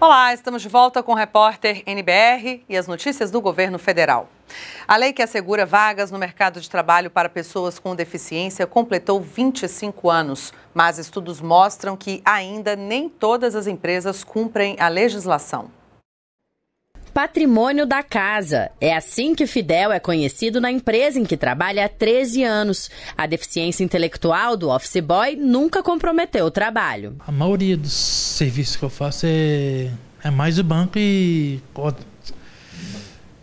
Olá, estamos de volta com o repórter NBR e as notícias do governo federal. A lei que assegura vagas no mercado de trabalho para pessoas com deficiência completou 25 anos, mas estudos mostram que ainda nem todas as empresas cumprem a legislação patrimônio da casa. É assim que Fidel é conhecido na empresa em que trabalha há 13 anos. A deficiência intelectual do office boy nunca comprometeu o trabalho. A maioria dos serviços que eu faço é, é mais o banco e.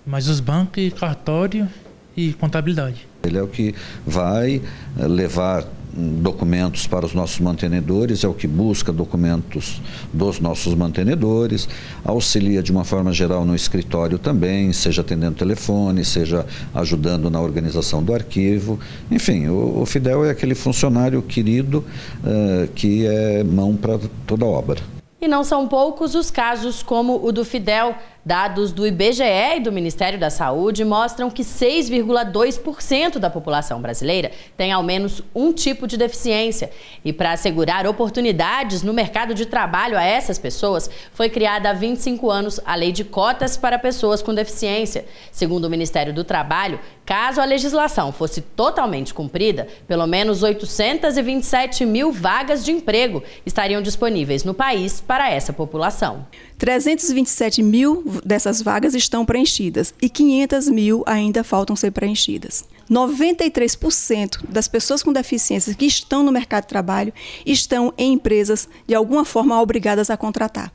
mais os bancos e cartório e contabilidade. Ele é o que vai levar documentos para os nossos mantenedores, é o que busca documentos dos nossos mantenedores, auxilia de uma forma geral no escritório também, seja atendendo telefone, seja ajudando na organização do arquivo. Enfim, o, o Fidel é aquele funcionário querido uh, que é mão para toda obra. E não são poucos os casos como o do Fidel. Dados do IBGE e do Ministério da Saúde mostram que 6,2% da população brasileira tem ao menos um tipo de deficiência. E para assegurar oportunidades no mercado de trabalho a essas pessoas, foi criada há 25 anos a Lei de Cotas para Pessoas com Deficiência. Segundo o Ministério do Trabalho, caso a legislação fosse totalmente cumprida, pelo menos 827 mil vagas de emprego estariam disponíveis no país para essa população. 327 mil dessas vagas estão preenchidas e 500 mil ainda faltam ser preenchidas. 93% das pessoas com deficiência que estão no mercado de trabalho estão em empresas de alguma forma obrigadas a contratar.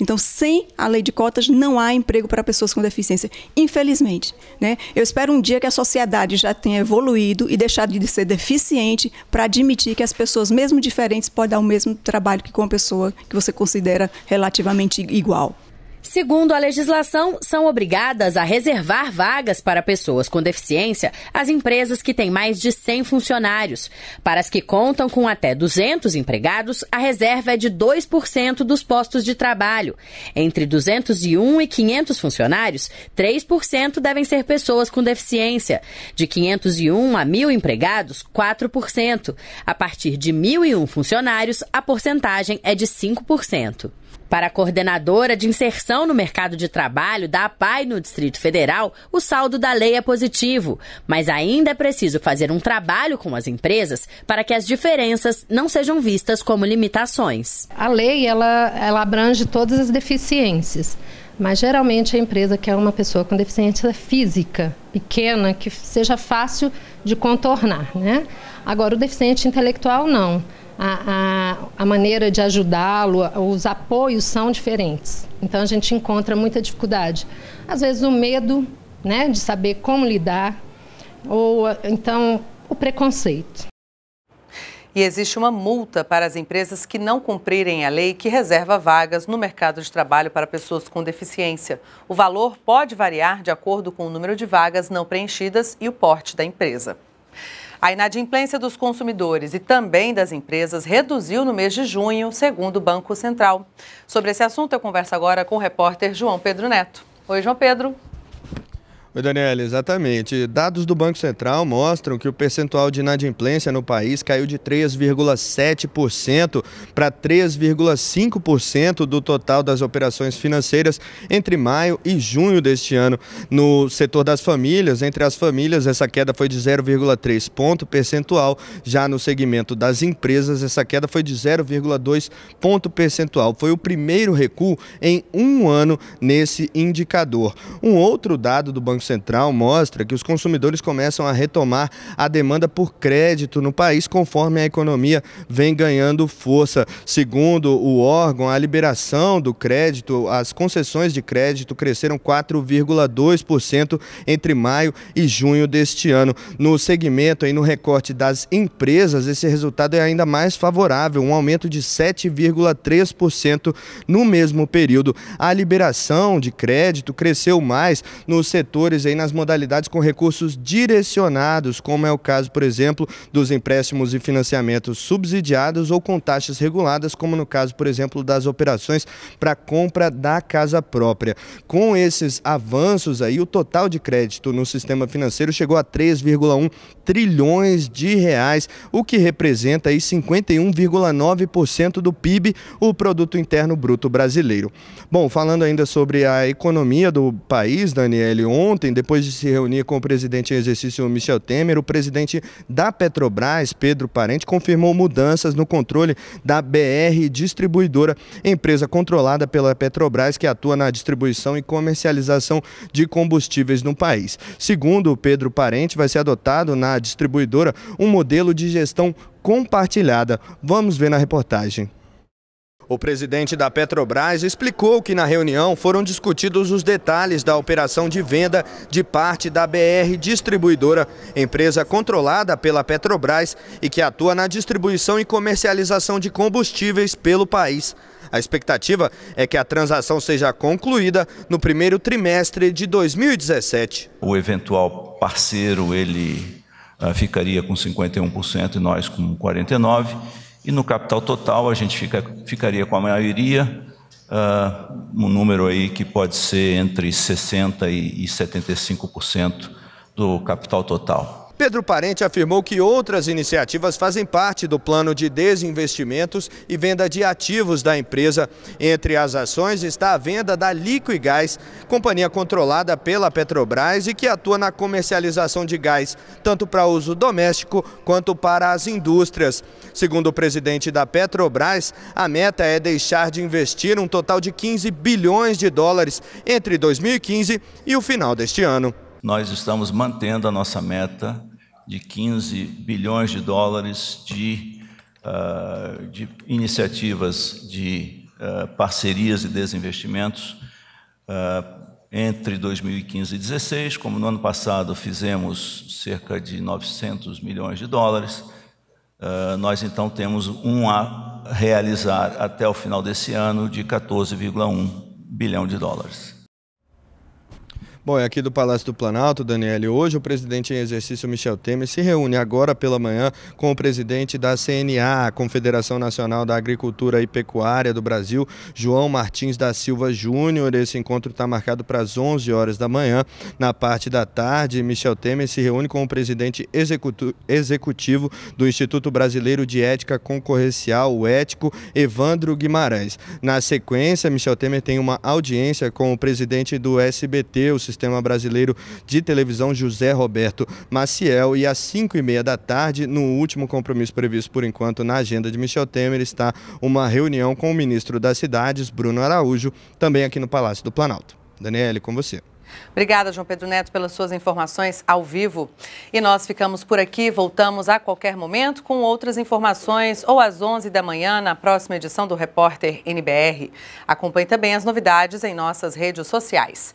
Então, sem a lei de cotas, não há emprego para pessoas com deficiência, infelizmente. Né? Eu espero um dia que a sociedade já tenha evoluído e deixado de ser deficiente para admitir que as pessoas, mesmo diferentes, podem dar o mesmo trabalho que com a pessoa que você considera relativamente igual. Segundo a legislação, são obrigadas a reservar vagas para pessoas com deficiência as empresas que têm mais de 100 funcionários. Para as que contam com até 200 empregados, a reserva é de 2% dos postos de trabalho. Entre 201 e 500 funcionários, 3% devem ser pessoas com deficiência. De 501 a 1.000 empregados, 4%. A partir de 1.001 funcionários, a porcentagem é de 5%. Para a coordenadora de inserção no mercado de trabalho da APAI no Distrito Federal, o saldo da lei é positivo, mas ainda é preciso fazer um trabalho com as empresas para que as diferenças não sejam vistas como limitações. A lei ela, ela abrange todas as deficiências, mas geralmente a empresa quer uma pessoa com deficiência física pequena que seja fácil de contornar, né? Agora o deficiente intelectual não a, a, a maneira de ajudá-lo, os apoios são diferentes. Então a gente encontra muita dificuldade. Às vezes o medo né, de saber como lidar, ou então o preconceito. E existe uma multa para as empresas que não cumprirem a lei que reserva vagas no mercado de trabalho para pessoas com deficiência. O valor pode variar de acordo com o número de vagas não preenchidas e o porte da empresa. A inadimplência dos consumidores e também das empresas reduziu no mês de junho, segundo o Banco Central. Sobre esse assunto, eu converso agora com o repórter João Pedro Neto. Oi, João Pedro. Oi, Daniela, exatamente. Dados do Banco Central mostram que o percentual de inadimplência no país caiu de 3,7% para 3,5% do total das operações financeiras entre maio e junho deste ano. No setor das famílias, entre as famílias, essa queda foi de 0,3 ponto percentual. Já no segmento das empresas, essa queda foi de 0,2 ponto percentual. Foi o primeiro recuo em um ano nesse indicador. Um outro dado do Banco Banco Central mostra que os consumidores começam a retomar a demanda por crédito no país conforme a economia vem ganhando força. Segundo o órgão, a liberação do crédito, as concessões de crédito cresceram 4,2% entre maio e junho deste ano. No segmento e no recorte das empresas, esse resultado é ainda mais favorável, um aumento de 7,3% no mesmo período. A liberação de crédito cresceu mais no setor valores aí nas modalidades com recursos direcionados, como é o caso, por exemplo, dos empréstimos e financiamentos subsidiados ou com taxas reguladas, como no caso, por exemplo, das operações para compra da casa própria. Com esses avanços aí, o total de crédito no sistema financeiro chegou a 3,1 trilhões de reais, o que representa aí 51,9% do PIB, o produto interno bruto brasileiro. Bom, falando ainda sobre a economia do país, Daniele, ontem ontem, depois de se reunir com o presidente em exercício Michel Temer, o presidente da Petrobras, Pedro Parente, confirmou mudanças no controle da BR Distribuidora, empresa controlada pela Petrobras que atua na distribuição e comercialização de combustíveis no país. Segundo Pedro Parente, vai ser adotado na distribuidora um modelo de gestão compartilhada. Vamos ver na reportagem. O presidente da Petrobras explicou que na reunião foram discutidos os detalhes da operação de venda de parte da BR Distribuidora, empresa controlada pela Petrobras e que atua na distribuição e comercialização de combustíveis pelo país. A expectativa é que a transação seja concluída no primeiro trimestre de 2017. O eventual parceiro, ele ah, ficaria com 51% e nós com 49%. E no capital total a gente fica, ficaria com a maioria, uh, um número aí que pode ser entre 60% e 75% do capital total. Pedro Parente afirmou que outras iniciativas fazem parte do plano de desinvestimentos e venda de ativos da empresa. Entre as ações está a venda da Liquigás, companhia controlada pela Petrobras e que atua na comercialização de gás, tanto para uso doméstico quanto para as indústrias. Segundo o presidente da Petrobras, a meta é deixar de investir um total de 15 bilhões de dólares entre 2015 e o final deste ano nós estamos mantendo a nossa meta de 15 bilhões de dólares de, uh, de iniciativas de uh, parcerias e desinvestimentos uh, entre 2015 e 2016. Como no ano passado fizemos cerca de 900 milhões de dólares, nós então temos um a realizar até o final desse ano de 14,1 bilhão de dólares. Bom, é aqui do Palácio do Planalto, Daniele. Hoje o presidente em exercício Michel Temer se reúne agora pela manhã com o presidente da CNA, a Confederação Nacional da Agricultura e Pecuária do Brasil, João Martins da Silva Júnior. Esse encontro está marcado para as 11 horas da manhã. Na parte da tarde, Michel Temer se reúne com o presidente executivo do Instituto Brasileiro de Ética Concorrencial, o ético Evandro Guimarães. Na sequência, Michel Temer tem uma audiência com o presidente do SBT, o Sistema Brasileiro de Televisão José Roberto Maciel. E às 5 e meia da tarde, no último compromisso previsto por enquanto na agenda de Michel Temer, está uma reunião com o ministro das Cidades, Bruno Araújo, também aqui no Palácio do Planalto. Daniele, com você. Obrigada, João Pedro Neto, pelas suas informações ao vivo. E nós ficamos por aqui, voltamos a qualquer momento com outras informações ou às 11 da manhã na próxima edição do Repórter NBR. Acompanhe também as novidades em nossas redes sociais.